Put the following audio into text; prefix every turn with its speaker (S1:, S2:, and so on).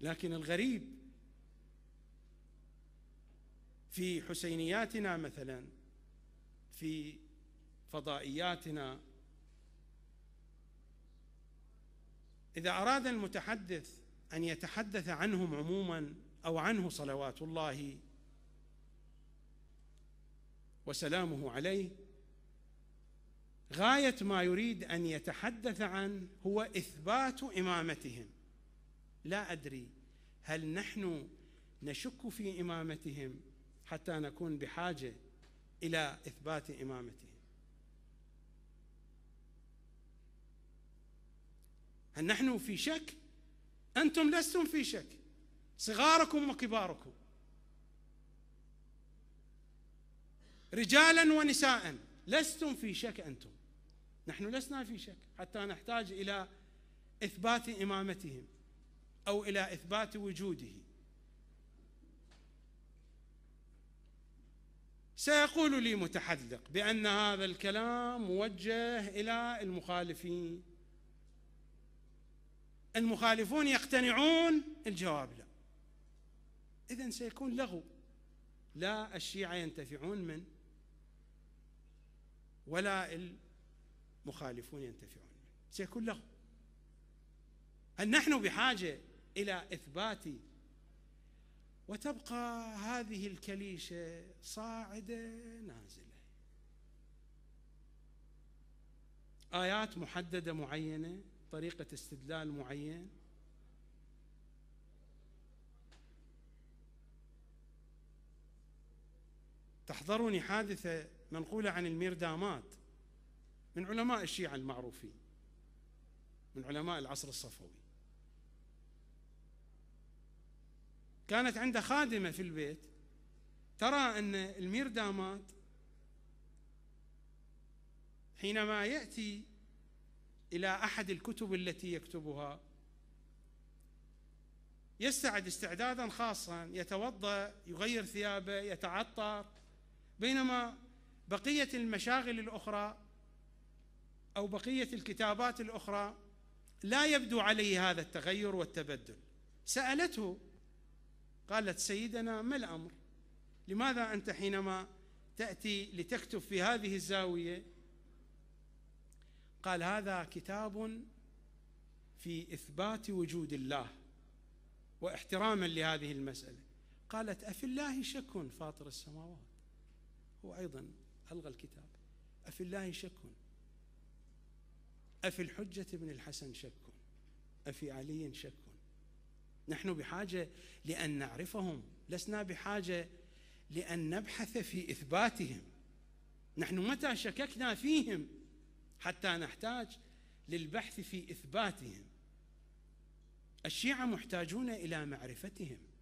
S1: لكن الغريب في حسينياتنا مثلا في فضائياتنا إذا أراد المتحدث أن يتحدث عنهم عموما أو عنه صلوات الله وسلامه عليه غاية ما يريد أن يتحدث عن هو إثبات إمامتهم لا أدري هل نحن نشك في إمامتهم حتى نكون بحاجة إلى إثبات إمامتهم هل نحن في شك أنتم لستم في شك صغاركم وكباركم رجالا ونساء لستم في شك أنتم نحن لسنا في شك حتى نحتاج إلى إثبات إمامتهم او الى اثبات وجوده سيقول لي متحذق بان هذا الكلام موجه الى المخالفين المخالفون يقتنعون الجواب لا اذا سيكون لغو لا الشيعه ينتفعون من ولا المخالفون ينتفعون منه سيكون لغو هل نحن بحاجه الى اثباتي وتبقى هذه الكليشه صاعده نازله ايات محدده معينه طريقه استدلال معين تحضرني حادثه منقوله عن الميردامات من علماء الشيعه المعروفين من علماء العصر الصفوي كانت عندها خادمة في البيت ترى أن المير دامات حينما يأتي إلى أحد الكتب التي يكتبها يستعد استعدادا خاصا يتوضأ يغير ثيابه يتعطر بينما بقية المشاغل الأخرى أو بقية الكتابات الأخرى لا يبدو عليه هذا التغير والتبدل سألته قالت سيدنا ما الامر لماذا انت حينما تاتي لتكتب في هذه الزاويه قال هذا كتاب في اثبات وجود الله واحتراما لهذه المساله قالت افي الله شك فاطر السماوات هو ايضا الغى الكتاب افي الله شك افي الحجه بن الحسن شك افي علي شك نحن بحاجه لان نعرفهم لسنا بحاجه لان نبحث في اثباتهم نحن متى شككنا فيهم حتى نحتاج للبحث في اثباتهم الشيعه محتاجون الى معرفتهم